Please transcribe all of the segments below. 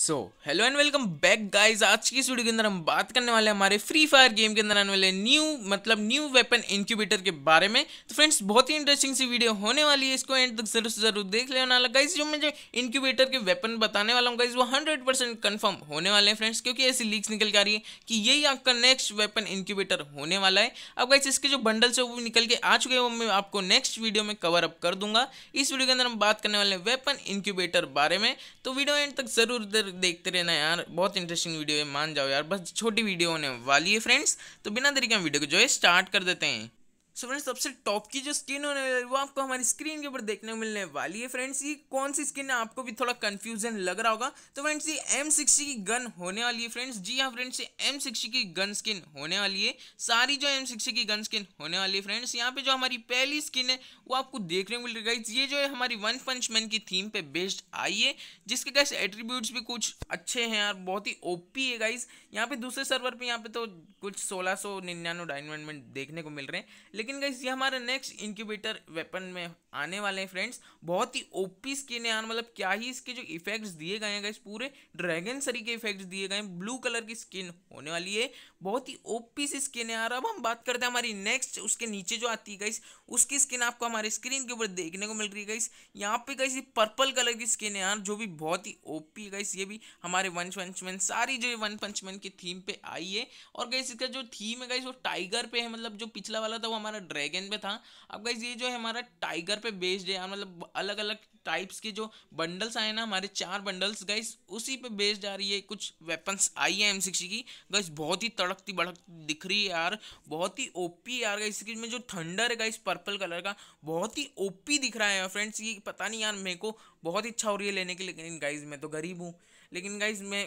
so hello and welcome back guys आज की इस वीडियो के अंदर हम बात करने वाले हैं हमारे फ्री फायर गेम के अंदर आने वाले न्यू मतलब न्यू वेपन इंक्यूबेटर के बारे में तो फ्रेंड्स बहुत ही इंटरेस्टिंग सी वीडियो होने वाली है इसको एंड तक जरूर से जरूर देख लेना गाइस जो जो इंक्यूबेटर के वेपन बताने वाला हूँ गाइज वो हंड्रेड कन्फर्म होने वाले हैं फ्रेंड्स क्योंकि ऐसी लीक्स निकल के आ रही है कि यही आपका नेक्स्ट वेपन इंक्यूबेटर होने वाला है अब गाइज इसके जो बंडल्स है वो निकल के आ चुके हैं वो मैं आपको नेक्स्ट वीडियो में कवर अप कर दूंगा इस वीडियो के अंदर हम बात करने वाले हैं वेपन इंक्यूबेटर बारे में तो वीडियो एंड तक जरूर अंदर देखते रहना यार बहुत इंटरेस्टिंग वीडियो है मान जाओ यार बस छोटी वीडियो होने वाली है फ्रेंड्स तो बिना तरीके हम वीडियो को जो है स्टार्ट कर देते हैं सो फ्रेंड्स सबसे टॉप की जो स्किन होने वाली है वो आपको हमारी स्क्रीन के ऊपर देखने को मिलने वाली है फ्रेंड्स ये कौन सी स्किन है आपको भी थोड़ा कंफ्यूजन लग रहा होगा तो फ्रेंड्स ये एम सिक्सटी की गन होने वाली है फ्रेंड्स जी हाँ फ्रेंड्स ये एम सिक्सटी की गन स्किन होने वाली है सारी जो एम सिक्सटी की गन स्किन होने वाली है फ्रेंड्स यहाँ पे जो हमारी पहली स्किन है वो आपको देखने को मिल रही है ये जो है हमारी वन पंच मैन की थीम पे बेस्ड आई है जिसके गाइस एट्रीब्यूट्स भी कुछ अच्छे हैं यार बहुत ही ओपी है गाइस यहाँ पे दूसरे सर्वर पे यहाँ पे तो कुछ सोलह सौ निन्यानवे डायमंड देखने को मिल रहे हैं लेकिन गाइज ये हमारा नेक्स्ट इंक्यूबेटर वेपन में आने वाले हैं फ्रेंड्स बहुत ही ओपी स्किन है मतलब क्या ही इसके जो इफेक्ट्स दिए गए हैं गाइज पूरे ड्रैगन सरी के इफेक्ट्स दिए गए हैं ब्लू कलर की स्किन होने वाली है बहुत ही ओपी सी स्किन है यार अब हम बात करते हैं हमारी नेक्स्ट उसके नीचे जो आती है गाइस उसकी स्किन आपको हमारे स्क्रीन के ऊपर देखने को मिल रही है गाइस यहाँ पे गई ये पर्पल कलर की स्किन है यार जो भी बहुत ही ओपी है गाइस ये भी हमारे वन पंचमैन सारी जो वन पंचमैन की थीम पे आई है और गई इसका जो थीम है गाइस वो टाइगर पे है मतलब जो पिछला वाला था वो हमारा हमारा ड्रैगन पे था अब गाइज ये जो है हमारा टाइगर पे बेस्ड है मतलब अलग अलग टाइप्स के जो बंडल्स आए ना हमारे चार बंडल्स गाइज उसी पे बेस्ड आ रही है कुछ वेपन्स आई है एम सिक्सटी की गाइज बहुत ही तड़कती बड़क दिख रही है यार बहुत ही ओपी यार गाइस इसमें जो थंडर है गाइस पर्पल कलर का बहुत ही ओपी दिख रहा है फ्रेंड्स ये पता नहीं यार मेरे को बहुत इच्छा हो रही है लेने की लेकिन गाइज मैं तो गरीब हूँ लेकिन गाइज मैं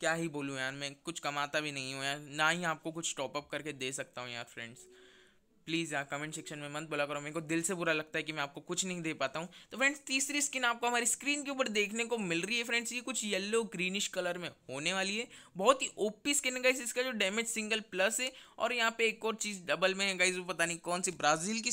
क्या ही बोलूँ यार मैं कुछ कमाता भी नहीं हूँ यार ना ही आपको कुछ टॉपअप करके दे सकता हूँ यार फ्रेंड्स प्लीज़ यार कमेंट सेक्शन में मत बोला करो मेरे को दिल से बुरा लगता है कि मैं आपको कुछ नहीं दे पाता हूँ तो फ्रेंड्स तीसरी स्किन आपको हमारी स्क्रीन के ऊपर देखने को मिल रही है फ्रेंड्स ये कुछ येलो ग्रीनिश कलर में होने वाली है बहुत ही ओपी स्किन है गाइस इसका जो डैमेज सिंगल प्लस है और यहाँ पे एक और चीज़ डबल में है गाइस वो पता नहीं कौन सी ब्राज़ील की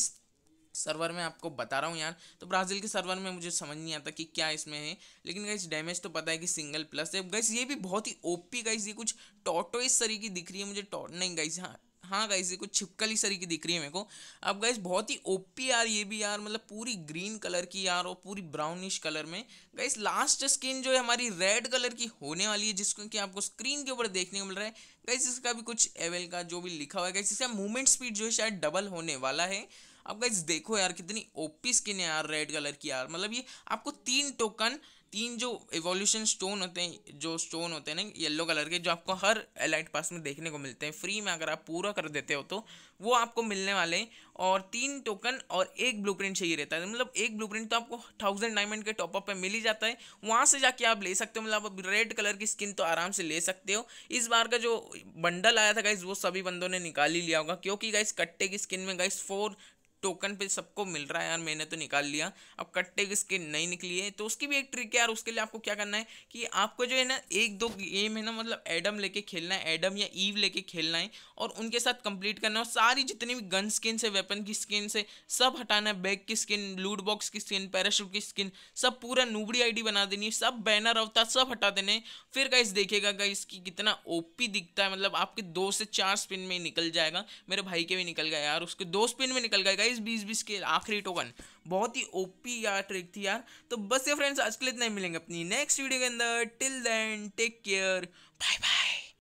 सर्वर में आपको बता रहा हूँ यार तो ब्राज़ील के सर्वर में मुझे समझ नहीं आता कि क्या इसमें है लेकिन गाइस डैमेज तो पता है कि सिंगल प्लस है गाइस ये भी बहुत ही ओपी गाइस ये कुछ टोटो इस तरीके दिख रही है मुझे टॉट नहीं गाइस हाँ हाँ गाइज ये कुछ छिपकली सरी की दिख रही है मेरे को अब गाइज बहुत ही ओपी यार ये भी यार मतलब पूरी ग्रीन कलर की यार और पूरी ब्राउनिश कलर में गाइज लास्ट स्किन जो है हमारी रेड कलर की होने वाली है जिसको कि आपको स्क्रीन के ऊपर देखने को मिल रहा है गाइज इसका भी कुछ एवेल का जो भी लिखा हुआ है गाइज इसका मूवमेंट स्पीड जो है शायद डबल होने वाला है अब गाइज देखो यार कितनी ओपी स्किन है यार रेड कलर की यार मतलब ये आपको तीन टोकन तीन जो एवोल्यूशन स्टोन होते हैं जो स्टोन होते हैं ना येलो कलर के जो आपको हर एलाइट पास में देखने को मिलते हैं फ्री में अगर आप पूरा कर देते हो तो वो आपको मिलने वाले हैं और तीन टोकन और एक ब्लूप्रिंट चाहिए रहता है मतलब एक ब्लूप्रिंट तो आपको थाउजेंड डायमंड के टॉपअप पे मिल ही जाता है वहाँ से जाके आप ले सकते हो मतलब आप रेड कलर की स्किन तो आराम से ले सकते हो इस बार का जो बंडल आया था गाइज वो सभी बंदों ने निकाल ही लिया होगा क्योंकि गाइज कट्टे की स्किन में गाइज फोर टोकन पे सबको मिल रहा है यार मैंने तो निकाल लिया अब कट्टे की स्किन नहीं निकली है तो उसकी भी एक ट्रिक है यार उसके लिए आपको क्या करना है कि आपको जो है ना एक दो गेम है ना मतलब एडम लेके खेलना है एडम या ईव लेके खेलना है और उनके साथ कंप्लीट करना है और सारी जितनी भी गन स्किन से वेपन की स्किन से सब हटाना है बैग की स्किन लूट बॉक्स की स्किन पैराशूट की स्किन सब पूरा नूबड़ी डी बना देनी है सब बैनर अवतार सब हटा देने फिर गाइस देखेगा गाइस की कितना ओपी दिखता है मतलब आपके दो से चार स्पिन में निकल जाएगा मेरे भाई के भी निकल गया यार उसके दो स्पिन में निकल गए प्राइस बीस बीस के आखिरी टोकन बहुत ही ओपी यार ट्रिक थी यार तो बस ये फ्रेंड्स आज के लिए इतना ही मिलेंगे अपनी नेक्स्ट वीडियो के अंदर till then take care bye bye